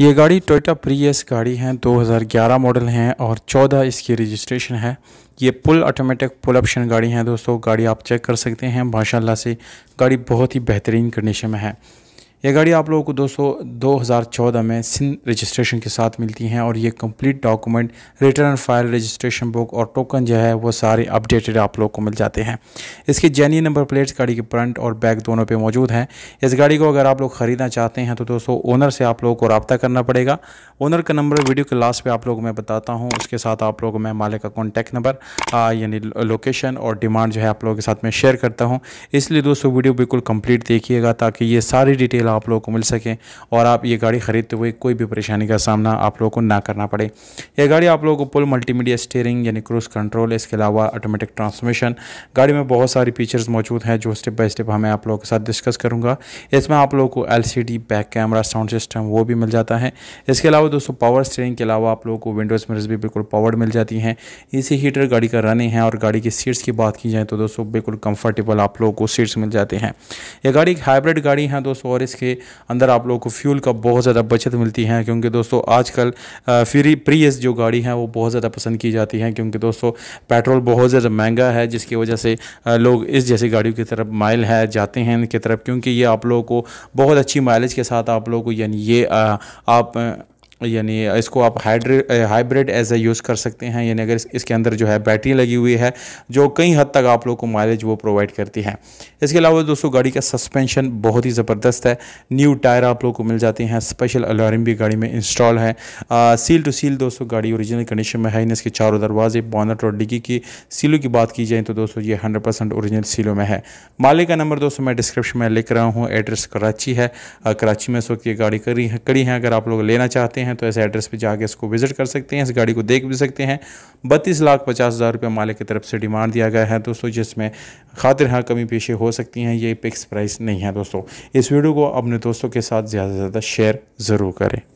ये गाड़ी टोयोटा प्रीएस गाड़ी है 2011 मॉडल हैं और 14 इसकी रजिस्ट्रेशन है ये पुल ऑटोमेटिक पुल ऑप्शन गाड़ी है दोस्तों गाड़ी आप चेक कर सकते हैं माशाल्लाह से गाड़ी बहुत ही बेहतरीन कंडीशन में है यह गाड़ी आप लोगों को दो सौ दो हज़ार चौदह में सिंध रजिस्ट्रेशन के साथ मिलती हैं और ये complete document return file registration book और टोकन जो है वो सारे अपडेटेड आप लोगों को मिल जाते हैं इसके जैनी नंबर प्लेट्स गाड़ी के फ्रंट और बैक दोनों पे मौजूद हैं इस गाड़ी को अगर आप लोग ख़रीदना चाहते हैं तो दोस्तों ओनर से आप लोगों को रबता करना पड़ेगा ओनर का नंबर वीडियो के लास्ट पर आप लोग मैं बताता हूँ उसके साथ आप लोगों को मैं मालिक का कॉन्टैक्ट नंबर यानी लोकेशन और डिमांड जो है आप लोगों के साथ मैं शेयर करता हूँ इसलिए दोस्तों वीडियो बिल्कुल कम्प्लीट देखिएगा ताकि ये सारी डिटेल अवेलेबल आप लोगों को मिल सके और आप ये गाड़ी ख़रीदते हुए कोई भी परेशानी का सामना आप लोगों को ना करना पड़े यह गाड़ी आप लोगों को पुल मल्टीमीडिया स्टेयरिंग यानी क्रूज़ कंट्रोल इसके अलावा ऑटोमेटिक ट्रांसमिशन गाड़ी में बहुत सारी फीचर्स मौजूद हैं जो स्टेप बाई स्टेप हमें आप लोगों के साथ डिस्कस करूँगा इसमें आप लोगों को एल बैक कैमरा साउंड सिस्टम वो भी मिल जाता है इसके अलावा दोस्तों पावर स्टेयरिंग के अलावा आप लोगों को विंडोज़ मिरर्स भी बिल्कुल पावर्ड मिल जाती हैं इसी हीटर गाड़ी का रनिंग है और गाड़ी की सीट्स की बात की जाए तो दोस्तों बिल्कुल कंफर्टेबल आप लोगों को सीट्स मिल जाते हैं यह गाड़ी एक हाइब्रिड गाड़ी है दोस्तों और इस इसके अंदर आप लोगों को फ्यूल का बहुत ज़्यादा बचत मिलती है क्योंकि दोस्तों आजकल फ्री प्रियस जो गाड़ी हैं वो बहुत ज़्यादा पसंद की जाती है क्योंकि दोस्तों पेट्रोल बहुत ज़्यादा महंगा है जिसकी वजह से लोग इस जैसी गाड़ियों की तरफ माइल है जाते हैं इनकी तरफ क्योंकि ये आप लोगों को बहुत अच्छी माइलेज के साथ आप लोगों को यानी ये आप यानी इसको आप हाइड्रेड हाइब्रिड एज ए यूज़ कर सकते हैं यानी अगर इसके अंदर जो है बैटरी लगी हुई है जो कई हद तक आप लोग को माइलेज वो प्रोवाइड करती है इसके अलावा दोस्तों गाड़ी का सस्पेंशन बहुत ही ज़बरदस्त है न्यू टायर आप लोग को मिल जाते हैं स्पेशल अलार्म भी गाड़ी में इंस्टॉल है आ, सील टू सील दोस्तों गाड़ी ओरिजिनल कंडीशन में है इन इसके चारों दरवाजे बॉनट और डिग्गी की सीलों की बात की जाए तो दोस्तों ये हंड्रेड परसेंट ओरिजिनल सीलों में है मालिक का नंबर दोस्तों मैं डिस्क्रिप्शन में लिख रहा हूँ एड्रेस कराची है कराची में इस वक्त ये गाड़ी करी कड़ी है अगर आप लोग लेना चाहते हैं हैं तो ऐसे एड्रेस पर जाके इसको विजिट कर सकते हैं इस गाड़ी को देख भी सकते हैं बत्तीस लाख पचास हज़ार रुपये मालिक की तरफ से डिमांड दिया गया है दोस्तों जिसमें खातिर हाँ कमी पेशे हो सकती हैं ये फिक्स प्राइस नहीं है दोस्तों इस वीडियो को अपने दोस्तों के साथ ज़्यादा से ज़्यादा शेयर ज़रूर करें